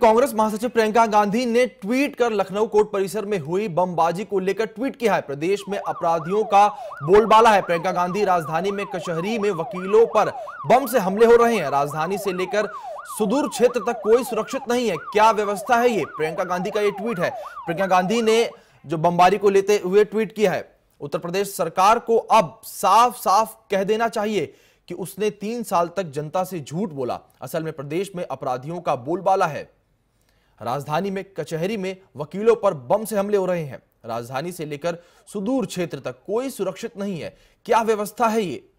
कांग्रेस महासचिव प्रियंका गांधी ने ट्वीट कर लखनऊ कोर्ट परिसर में हुई बमबाजी को लेकर ट्वीट किया है प्रदेश में अपराधियों का बोलबाला है प्रियंका गांधी राजधानी में कचहरी में वकीलों पर बम से हमले हो रहे हैं राजधानी से लेकर सुदूर क्षेत्र तक कोई सुरक्षित नहीं है क्या व्यवस्था है ये प्रियंका गांधी का ये ट्वीट है प्रियंका गांधी ने जो बमबारी को लेते हुए ट्वीट किया है उत्तर प्रदेश सरकार को अब साफ साफ कह देना चाहिए कि उसने तीन साल तक जनता से झूठ बोला असल में प्रदेश में अपराधियों का बोलबाला है राजधानी में कचहरी में वकीलों पर बम से हमले हो रहे हैं राजधानी से लेकर सुदूर क्षेत्र तक कोई सुरक्षित नहीं है क्या व्यवस्था है ये